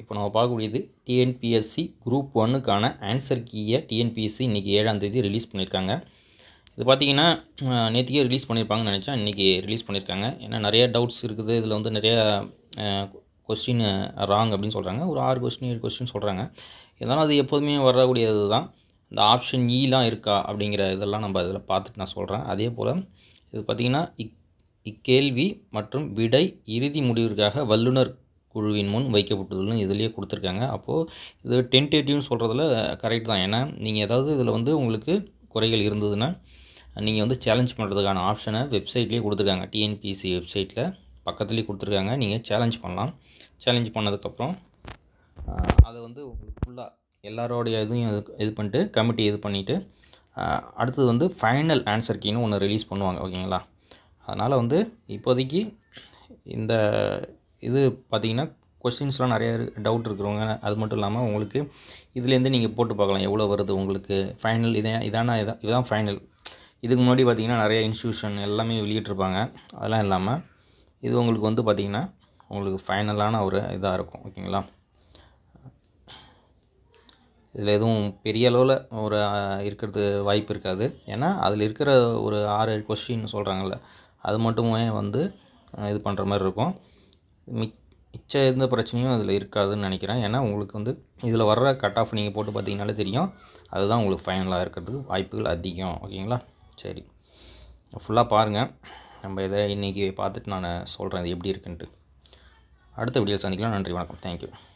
இப்போ நம்ம பார்க்கக்கூடியது டிஎன்பிஎஸ்சி குரூப் ஒன்னுக்கான ஆன்சர் கீயை டிஎன்பிஎஸ்சி இன்றைக்கி ஏழாம் தேதி ரிலீஸ் பண்ணியிருக்காங்க இது பார்த்தீங்கன்னா நேற்றுக்கே ரிலீஸ் பண்ணியிருப்பாங்கன்னு நினச்சா இன்றைக்கி ரிலீஸ் பண்ணியிருக்காங்க ஏன்னா நிறைய டவுட்ஸ் இருக்குது இதில் வந்து நிறையா கொஸ்டின் ராங் அப்படின்னு சொல்கிறாங்க ஒரு ஆறு கொஸ்டின் ஏழு கொஸ்டின் சொல்கிறாங்க இருந்தாலும் அது எப்போதுமே வரக்கூடியது தான் இந்த ஆப்ஷன் ஈலாம் e இருக்கா அப்படிங்கிற இதெல்லாம் நம்ம இதில் பார்த்துட்டு நான் சொல்கிறேன் அதே போல் இது பார்த்திங்கன்னா இக் இக்கேள்வி மற்றும் விடை இறுதி முடிவிற்காக வல்லுநர் குழுவின் முன் வைக்கப்பட்டுள்ளதுன்னு இதிலேயே கொடுத்துருக்காங்க அப்போது இது டென்டேட்டிவ்னு சொல்கிறதுல கரெக்ட் தான் ஏன்னா நீங்கள் ஏதாவது இதில் வந்து உங்களுக்கு குறைகள் இருந்ததுன்னா நீங்கள் வந்து சேலஞ்ச் பண்ணுறதுக்கான ஆப்ஷனை வெப்சைட்லேயே கொடுத்துருக்காங்க டிஎன்பிசி வெப்சைட்டில் பக்கத்துலேயே கொடுத்துருக்காங்க நீங்கள் சேலஞ்ச் பண்ணலாம் சேலஞ்ச் பண்ணதுக்கப்புறம் அதை வந்து உங்களுக்கு ஃபுல்லாக எல்லாரோடைய இதையும் இது இது பண்ணிட்டு கமிட்டி இது பண்ணிவிட்டு அடுத்தது வந்து ஃபைனல் ஆன்சர் கீன்னு ஒன்று ரிலீஸ் பண்ணுவாங்க ஓகேங்களா அதனால் வந்து இப்போதைக்கு இந்த இது பார்த்திங்கன்னா கொஸ்டின்ஸ்லாம் நிறைய டவுட் இருக்கிறவங்க அது மட்டும் இல்லாமல் உங்களுக்கு இதுலேருந்து நீங்கள் போட்டு பார்க்கலாம் எவ்வளோ வருது உங்களுக்கு ஃபைனல் இதே இதான இதான் இதுதான் ஃபைனல் இதுக்கு முன்னாடி பார்த்தீங்கன்னா நிறைய இன்ஸ்டியூஷன் எல்லாமே வெளியிட்டிருப்பாங்க அதெல்லாம் இல்லாமல் இது உங்களுக்கு வந்து பார்த்திங்கன்னா உங்களுக்கு ஃபைனலான ஒரு இதாக இருக்கும் ஓகேங்களா இதில் எதுவும் பெரிய அளவில் ஒரு இருக்கிறது வாய்ப்பு இருக்காது ஏன்னா அதில் இருக்கிற ஒரு ஆறு கொஸ்டின் சொல்கிறாங்கல்ல அது மட்டுமே வந்து இது பண்ணுற மாதிரி இருக்கும் மிக் மிச்சம் எந்த பிரச்சனையும் அதில் இருக்காதுன்னு நினைக்கிறேன் ஏன்னா உங்களுக்கு வந்து இதில் வர்ற கட் ஆஃப் நீங்கள் போட்டு பார்த்தீங்கனாலே தெரியும் அதுதான் உங்களுக்கு ஃபைனலாக இருக்கிறதுக்கு வாய்ப்புகள் அதிகம் ஓகேங்களா சரி ஃபுல்லாக பாருங்கள் நம்ம இதை இன்றைக்கி பார்த்துட்டு நான் சொல்கிறேன் இது எப்படி இருக்குன்ட்டு அடுத்த வீடியோ சந்திக்கலாம் நன்றி வணக்கம் தேங்க்யூ